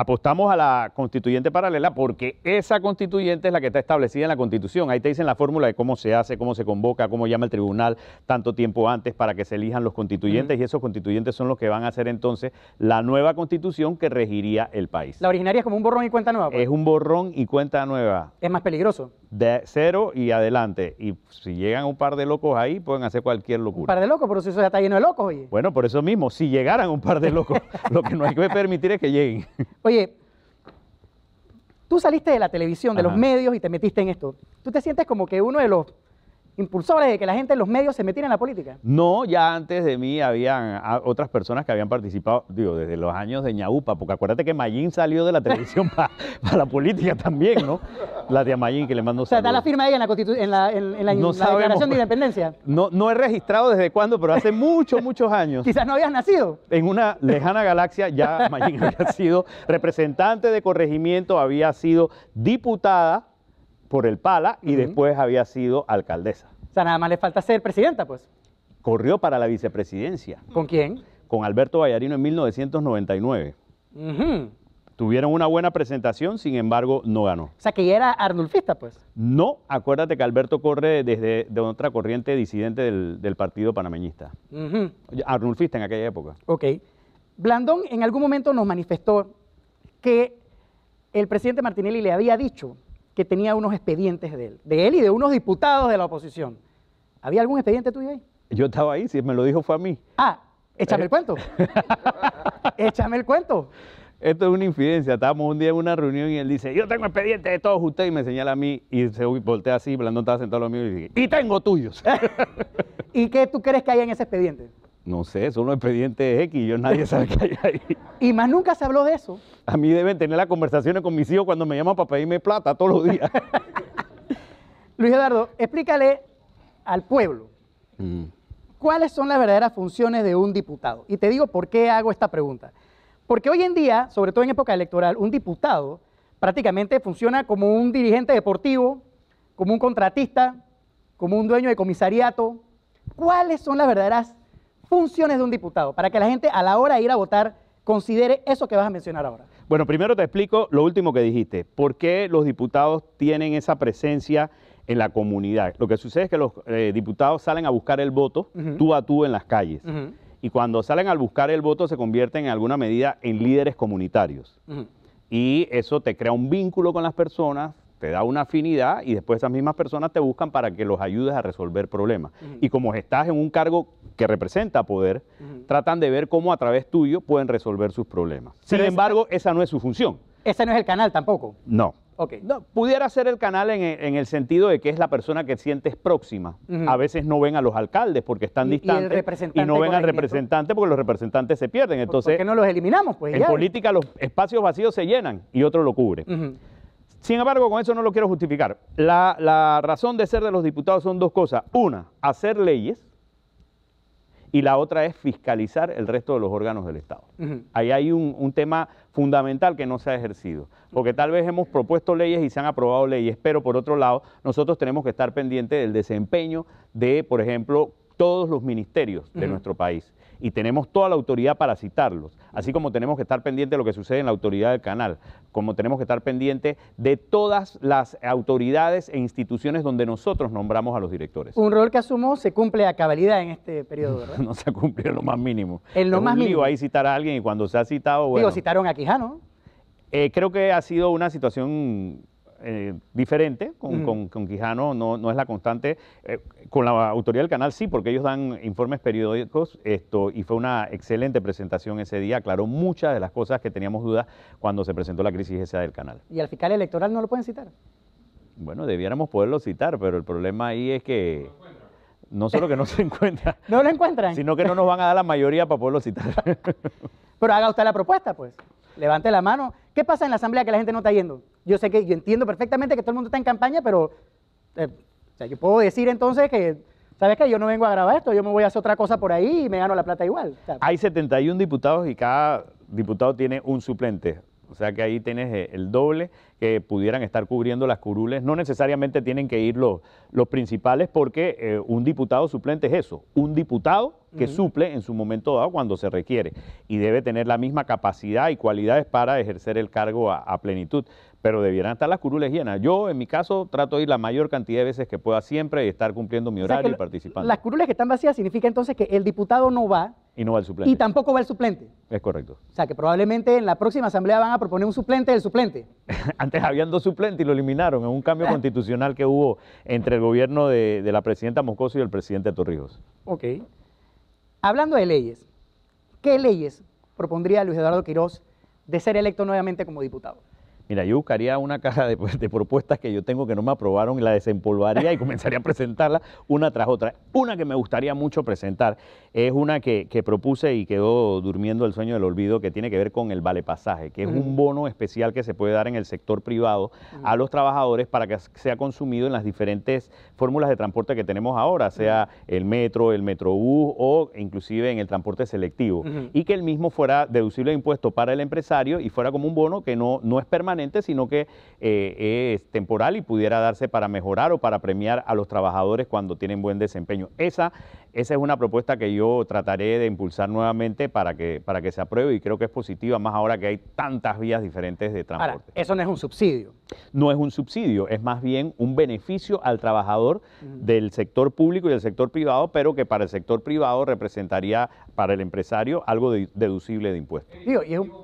apostamos a la constituyente paralela porque esa constituyente es la que está establecida en la constitución. Ahí te dicen la fórmula de cómo se hace, cómo se convoca, cómo llama el tribunal tanto tiempo antes para que se elijan los constituyentes y esos constituyentes son los que van a hacer entonces la nueva constitución que regiría el país. La originaria es como un borrón y cuenta nueva. Pues? Es un borrón y cuenta nueva. Es más peligroso de cero y adelante. Y si llegan un par de locos ahí, pueden hacer cualquier locura. Un par de locos, pero si eso ya está lleno de locos, oye. Bueno, por eso mismo, si llegaran un par de locos, lo que no hay que permitir es que lleguen. Oye, tú saliste de la televisión, de los medios y te metiste en esto. ¿Tú te sientes como que uno de los impulsores de que la gente en los medios se metiera en la política? No, ya antes de mí habían ah, otras personas que habían participado, digo, desde los años de Ñaúpa, porque acuérdate que Mayín salió de la televisión para la política también, ¿no? La de Mayín que le mandó O sea, da la firma de ella en la, en la, Declaración de Independencia. No, no he registrado desde cuándo, pero hace muchos, muchos años. Quizás no habías nacido. En una lejana galaxia ya Mayín había sido representante de corregimiento, había sido diputada por el Pala y después había sido alcaldesa. O sea, nada más le falta ser presidenta, pues. Corrió para la vicepresidencia. ¿Con quién? Con Alberto Vallarino en 1999. Tuvieron una buena presentación, sin embargo, no ganó. O sea, que ya era arnulfista, pues. No, acuérdate que Alberto corre desde de otra corriente disidente del, partido panameñista. Arnulfista en aquella época. Ok. Blandón en algún momento nos manifestó que el presidente Martinelli le había dicho que tenía unos expedientes de él, de él y de unos diputados de la oposición. ¿Había algún expediente tuyo ahí? Yo estaba ahí, si me lo dijo fue a mí. Ah, échame el eh. cuento. échame el cuento. Esto es una infidencia. Estábamos un día en una reunión y él dice, yo tengo expedientes de todos ustedes y me señala a mí y se voltea así, Blandón estaba sentado a lo y dice, y tengo tuyos. ¿Y qué tú crees que hay en ese expediente? No sé, son los expedientes X, yo nadie sabe qué hay ahí. Y más nunca se habló de eso. A mí deben tener las conversaciones con mis hijos cuando me llaman para pedirme plata todos los días. Luis Eduardo, explícale al pueblo mm. cuáles son las verdaderas funciones de un diputado. Y te digo por qué hago esta pregunta. Porque hoy en día, sobre todo en época electoral, un diputado prácticamente funciona como un dirigente deportivo, como un contratista, como un dueño de comisariato. ¿Cuáles son las verdaderas funciones de un diputado, para que la gente a la hora de ir a votar considere eso que vas a mencionar ahora. Bueno, primero te explico lo último que dijiste, por qué los diputados tienen esa presencia en la comunidad. Lo que sucede es que los eh, diputados salen a buscar el voto tú a tú en las calles. Y cuando salen a buscar el voto se convierten en alguna medida en líderes comunitarios. Y eso te crea un vínculo con las personas, te da una afinidad y después esas mismas personas te buscan para que los ayudes a resolver problemas. Y como estás en un cargo que representa poder, tratan de ver cómo a través tuyo pueden resolver sus problemas. Sin embargo, esa no es su función. Ese no es el canal tampoco. No. Ok. No, pudiera ser el canal en, el sentido de que es la persona que sientes próxima. A veces no ven a los alcaldes porque están distantes y, y no ven al representante porque los representantes se pierden. Entonces, ¿Por qué no los eliminamos? Pues, en política los espacios vacíos se llenan y otro lo cubre. Sin embargo, con eso no lo quiero justificar. La, razón de ser de los diputados son dos cosas. Una, hacer leyes, y la otra es fiscalizar el resto de los órganos del Estado. Ahí hay un, tema fundamental que no se ha ejercido, porque tal vez hemos propuesto leyes y se han aprobado leyes, pero por otro lado, nosotros tenemos que estar pendientes del desempeño de, por ejemplo, todos los ministerios de nuestro país y tenemos toda la autoridad para citarlos, así como tenemos que estar pendiente de lo que sucede en la autoridad del canal, como tenemos que estar pendiente de todas las autoridades e instituciones donde nosotros nombramos a los directores. Un rol que asumo se cumple a cabalidad en este periodo, ¿verdad? no se cumplido en lo más mínimo. En lo más un mínimo. ahí citar a alguien y cuando se ha citado, bueno. Digo, citaron a Quijano. Eh, creo que ha sido una situación eh, diferente, con, Quijano no, es la constante, eh, con la autoridad del canal sí, porque ellos dan informes periódicos, esto, y fue una excelente presentación ese día, aclaró muchas de las cosas que teníamos dudas cuando se presentó la crisis esa del canal. ¿Y al fiscal electoral no lo pueden citar? Bueno, debiéramos poderlo citar, pero el problema ahí es que no solo que no se encuentra. no lo encuentran. Sino que no nos van a dar la mayoría para poderlo citar. Pero haga usted la propuesta, pues. Levante la mano. ¿Qué pasa en la asamblea que la gente no está yendo? yo sé que yo entiendo perfectamente que todo el mundo está en campaña, pero eh, o sea, yo puedo decir entonces que, ¿sabes qué? Yo no vengo a grabar esto, yo me voy a hacer otra cosa por ahí y me gano la plata igual. Hay 71 diputados y cada diputado tiene un suplente. O sea que ahí tienes eh, el doble que pudieran estar cubriendo las curules. No necesariamente tienen que ir los, los principales porque eh, un diputado suplente es eso, un diputado que suple en su momento dado cuando se requiere y debe tener la misma capacidad y cualidades para ejercer el cargo a, plenitud. Pero debieran estar las curules llenas. Yo, en mi caso, trato de ir la mayor cantidad de veces que pueda siempre y estar cumpliendo mi horario y participando. Las curules que están vacías significa entonces que el diputado no va, y no va el suplente. Y tampoco va el suplente. Es correcto. O sea, que probablemente en la próxima asamblea van a proponer un suplente del suplente. Antes habían dos suplentes y lo eliminaron en un cambio constitucional que hubo entre el gobierno de, la presidenta Moscoso y el presidente Torrijos. Ok. Hablando de leyes, ¿qué leyes propondría Luis Eduardo Quirós de ser electo nuevamente como diputado? Mira, yo buscaría una caja de, propuestas que yo tengo que no me aprobaron y la desempolvaría y comenzaría a presentarla una tras otra. Una que me gustaría mucho presentar es una que, propuse y quedó durmiendo el sueño del olvido que tiene que ver con el vale pasaje, que es un bono especial que se puede dar en el sector privado a los trabajadores para que sea consumido en las diferentes fórmulas de transporte que tenemos ahora, sea el metro, el metrobús o inclusive en el transporte selectivo. Y que el mismo fuera deducible de impuesto para el empresario y fuera como un bono que no, no es permanente sino que eh, es temporal y pudiera darse para mejorar o para premiar a los trabajadores cuando tienen buen desempeño. Esa, esa es una propuesta que yo trataré de impulsar nuevamente para que, para que se apruebe y creo que es positiva, más ahora que hay tantas vías diferentes de transporte. Ahora, eso no es un subsidio. No es un subsidio, es más bien un beneficio al trabajador del sector público y del sector privado, pero que para el sector privado representaría para el empresario algo deducible de impuestos. es un